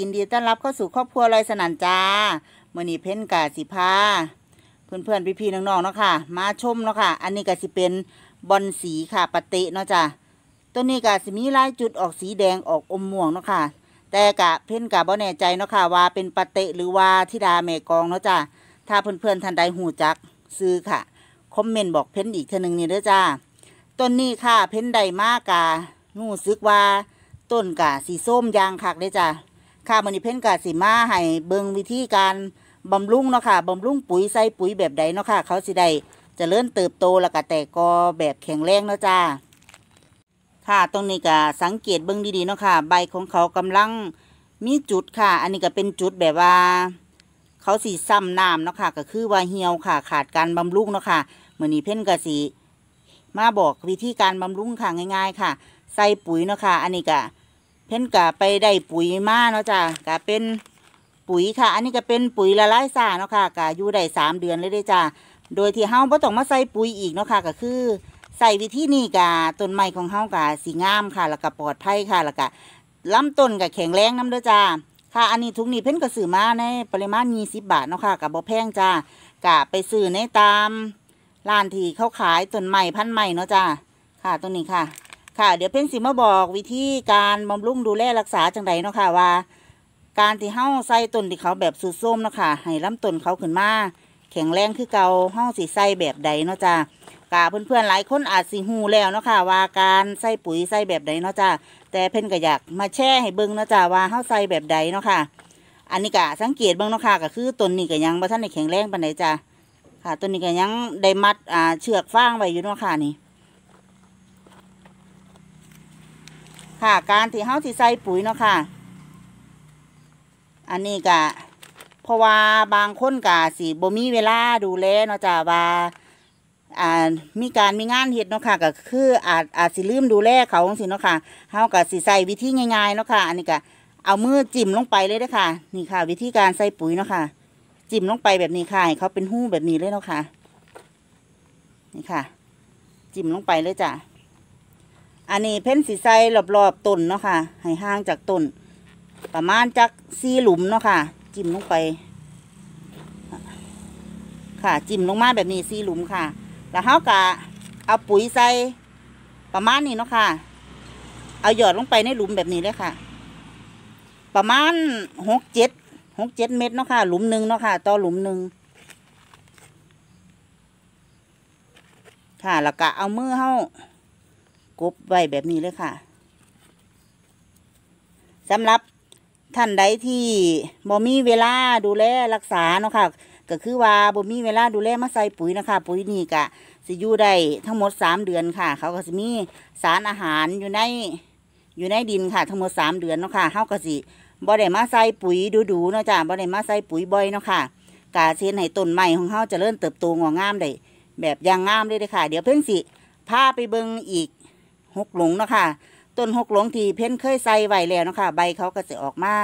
ยินดีต้อนรับเข้าสู่ครอบครัวลอยสนันจ้ามื่อนี้เพ้นกาสิพา เพื่อนเพื่อนพี่พี่น้องๆเนาะค่ะ มาชมเนาะค่ะ อันนี้กาสิ เป็นบอลสีค่ะ ปะเตะเนาะจ้าตัวนี้กาสิ มีลายจุดออกสีแดงออกอมม่วงเนาะค่ะ แต่กะเพ้นกาบ่แน่ใจเนาะค่ะว่าเป็น ปะเตะหรือว่าธิดาแม่กองเนาะจ้าถ้าเพื่อนเพื่อนทันใดหูจักซื้อค่ะ คอมเมนต์บอกเพ้นอีกเท่านึงนี่เด้อจ้าต้นนี้ค่ะ เพ้นใดมากกะนูซึกว่า ต้นกาสีส้มยางคักเด้จ้าค่ะมันนี่เพ่นกาสิมาให้เบิงวิธีการบำรุงเนาะค่ะบำรุงปุ๋ยใส่ปุ๋ยแบบใดเนาะค่ะเขาสิได้จะเริ่มเติบโตแล้วก็แตก กอแบบแข็งแรง เนาะจ้าค่ะตรงนี้ ก็ สังเกตเบิ้งดีๆเนาะค่ะใบของเขากำลังมีจุดค่ะ อันนี้ก็เป็นจุดแบบว่า เขาสีซ้ำน้ำเนาะค่ะก็คือว่าเหี่ยวค่ะ ขาดการบำรุงเนาะค่ะเหมือนนี้เพ่นกะสีมาบอกวิธีการบำรุงค่ะง่าย ๆ ค่ะ ใส่ปุ๋ยเนาะค่ะอันนี้ก็พนกะไปได้ปุ๋ยมาเนาะจ้ะกะเป็นปุ๋ยค่ะ อันนี้ก็เป็นปุ๋ยละลายสาเนาะค่ะกะอยู่ได้สามเดือนเลยได้จ้ะโดยที่เฮาบ่ต้องมาใส่ปุ๋ยอีกเนาะค่ะ ก็คือใส่วิธีนี้กะต้นไม้ของเฮากะสีงามค่ะ แล้วก็ปลอดภัยค่ะ แล้วก็ลำต้นกะแข็งแรงน้ำเด้อจ้าค่ะ อันนี้ทุกนี้เพนก็ซื้อมาในปริมาณยี่สิบบาทเนาะค่ะกะบ่แพงจ้ากะไปซื้อในตามร้านที่เขาขายต้นไม้พันไม้เนาะจ้าค่ะตรงนี้ค่ะค่ะเดี๋ยวเพ่นสิมาบอกวิธีการบำรุงดูแลรักษาจังไดเนาะค่ะว่าการที่เฮ้าใส่ต้นที่เขาแบบสูดส้มเนาะค่ะให้ลาต้นเขาขึ้นมาแข็งแรงคือเกาห้องสีใส่แบบใดเนาะจ้ากาเพื่อนๆหลายคนอาจสีหูแล้วเนาะค่ะว่าการใส่ปุ๋ยใส่แบบใดเนาะจ้าแต่เพ่นก็อยากมาแช่ให้เบิ้งเนาะจ้าว่าเฮ้าใส่แบบใดเนาะค่ะอันนี้กะสังเกตเบิ้งเนาะค่ะก็คือต้นนี้ก็ยังบ่ท่านได้แข็งแรงปานใดจ้าค่ะต้นนี้ก็ยังได้มัดอ่าเชือกฟางไว้อยู่เนาะค่ะนี่ค่ะการที่เฮาที่ใส่ปุ๋ยเนาะค่ะ อันนี้กะเพราะว่าบางคนกะสิบ่มีเวลาดูแลเนาะจ้ะว่า อ่า มีการมีงานเฮ็ดเนาะค่ะ ก็คืออาจอาจสิลืมดูแลเขาจังซี่เนาะค่ะเฮาก็สิใส่วิธีง่ายๆเนาะค่ะอันนี้ก็เอามือจิ้มลงไปเลยเด้อค่ะนี่ค่ะ วิธีการใส่ปุ๋ยเนาะค่ะจิ้มลงไปแบบนี้ค่ะให้เขาเป็นหู้แบบนี้เลยเนาะค่ะนี่ค่ะ จิ้มลงไปเลยจ้ะอันนี้เพ้นสีใสรอบบต้นเนาะค่ะให้ห่างจากต้นประมาณจากซี่หลุมเนาะค่ะ จิ้มลงไป ค่ะจิ้มลงมาแบบนี้ซี่หลุมค่ะ แล้วเขากะเอาปุ๋ยใส่ประมาณนี้เนาะค่ะ เอาหยอดลงไปในหลุมแบบนี้เลยค่ะ ประมาณหกเจ็ดหกเจ็ดเม็ดเนาะค่ะ หลุมหนึ่งเนาะค่ะต่อหลุมหนึ่งค่ะแล้วกะเอามือเข้าุบไว้แบบนี้เลยค่ะสำหรับ ท่านใดที่บ่มีเวลาดู แลรักษาเนาะค่ะก็คือว่าบ่มีเวลาดูแลมาใส่ปุ๋ยนะคะปุ๋ยนี่กะสิอยู่ได้ทั้งหมดสามเดือนค่ะ เขาก็สิมีสารอาหารอยู่ ในอยู่ในดินค่ะ ทั้งหมดสามเดือนเนาะค่ะเขาก็สิบ่ได้มาใส่ปุ๋ยดู ๆ เนาะจ้ะบ่ได้มาใส่ปุ๋ยบ่อยเนาะค่ะกาเซนให้ต้นใหม่ของเขาจะเริ่มเติบโตงอกงามได้แบบยางงามเลยเลยค่ะ เดี๋ยวเพิ่งสิพาไปเบิ่งอีกหกหลงเนาะค่ะ ต้น หกหลงที่ เพ้นเคยใส่ไว้แล้วเนาะค่ะ ใบเขาก็จะออกมา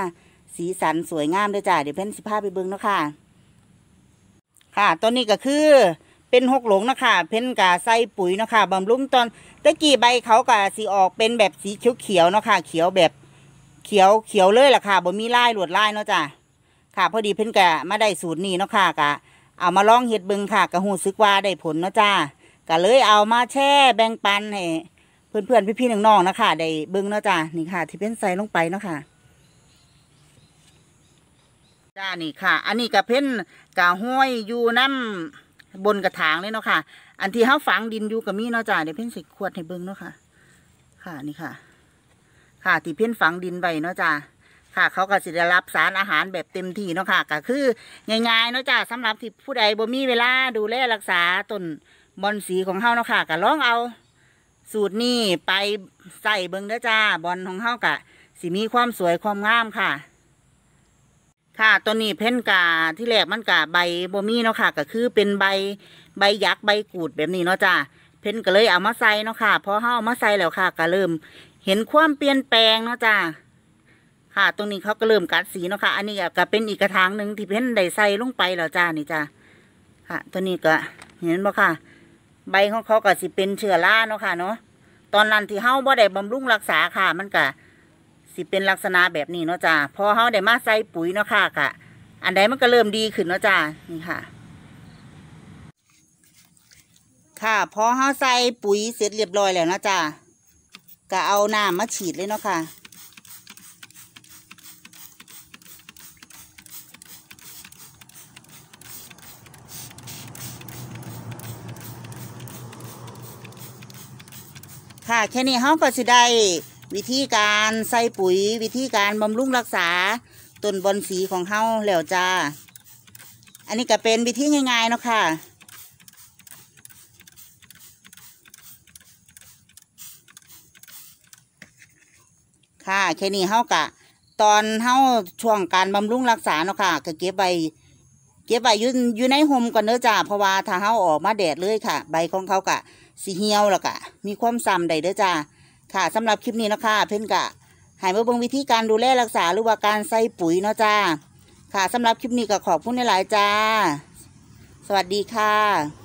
สีสันสวยงามเลยจ้า เดี๋ยวเพ้นสิภาพไปเบิ้งเนาะค่ะ ค่ะ ต้นนี้ก็คือ เป็นหกหลงเนาะค่ะ เพ้นกะใส่ปุ๋ยเนาะค่ะบำรุงตอนตะกี้ใบเขากะสีออกเป็นแบบสีเขียวเขียวเนาะค่ะ เขียวแบบเขียวเขียวเลยล่ะค่ะบ่มีลายลวดลายเนาะจ้าค่ะ พอดีเพ้นกะมาได้ สูตรนี้เนาะค่ะ กะ เอามาลองเห็ดเบิงค่ะกะหูซึกว่าได้ผลเนาะจ้ากะเลยเอามาแช่แบ่งปันให้เพื่อน ๆพี่ๆน้องๆนะคะได้เบิ้งเนาะจ้านี่ค่ะ ที่เป็นใส่ลงไปเนาะค่ะจ้า นี่ค่ะ อันนี้กระเพ้นกะห้อยอยู่น้ำบนกระถางเลยเนาะค่ะอันที่เ้าฝังดินอยู่กับมีเนาะจ้าเดี๋ยวเพ้นใส่ขวดให้เบิ้งเนาะค่ะค่ะ นี่ค่ะ ค่ะ ที่เพ้นฝังดินไปเนาะจ้าค่ะ เขาก็สิได้รับสารอาหารแบบเต็มที่เนาะค่ะก็คือ ง่าย ๆ เนาะจ้าสำหรับที่ผู้ใดบ่มีเวลาดูแลรักษาต้นบอนสีของเฮาเนาะค่ะก็ลองเอาสูตรนี้ไปใส่เบิ้งเด้อจ้า บอลของเฮากะสีมีความสวยความงามค่ะ ค่ะตัวนี้เพ่นกาที่แรก มันกาใบบอมี่เนาะค่ะ ก็คือเป็นใบใบยักษ์ใบ กูด แบบนี้เนาะจ้าเพ่นก็เลยเอามาใส่เนาะค่ะ พอเฮามาใส่แล้วค่ะก็เริ่ม เห็นความ เปลี่ยนแปลงเนาะจ้าค่ะตรงนี้เขาก็เริ่มกัดสีเนาะค่ะอันนี้ก็เป็นอีกกระถางหนึ่งที่เพ่นได้ใส่ลงไปแล้วจ้านี่จ้าค่ะตัวนี้ก็เห็นบ่ค่ะใบของเขาก็สิเป็นเชื้อราเนาะค่ะเนาะตอนนั้นที่เฮาบ่ได้บำรุงรักษาค่ะ มันก็สิเป็นลักษณะแบบนี้เนาะจ้าพอเฮาได้มาใส่ปุ๋ยเนาะค่ะกะอันใดมันก็เริ่มดีขึ้นเนาะจ้านี่ค่ะ ค่ะ พอเฮาใส่ปุ๋ยเสร็จเรียบร้อยแล้วเนาะจ้าก็เอาน้ำมาฉีดเลยเนาะค่ะค่ะแค่นี้เขาก็สิได้วิธีการใส่ปุ๋ยวิธีการบำรุงรักษาต้นบอลสีของเขาแล้วจ้า อันนี้ก็เป็นวิธีง่ายๆเนาะค่ะ ค่ะแค่นี้เฮากะตอนเฮาช่วงการบำรุงรักษา เนาะค่ะ ก็เก็บใบเก็บใบอยู่อยู่ในห่มก่อนเนื้อจ้าเพราะว่าถ้าเฮาออกมาแดดเลยค่ะ ใบของเขากะสีเหี่ยวแล้วก็มีความซ้ำได้เด้อจ้า ค่ะ สำหรับคลิปนี้นะคะ เพื่อนกะ หายมาบา่งวิธีการดูแลรักษาหรือว่าการใส่ปุ๋ยเนาะจ้า ค่ะ สำหรับคลิปนี้ก็ขอบคุณหลายจ้า สวัสดีค่ะ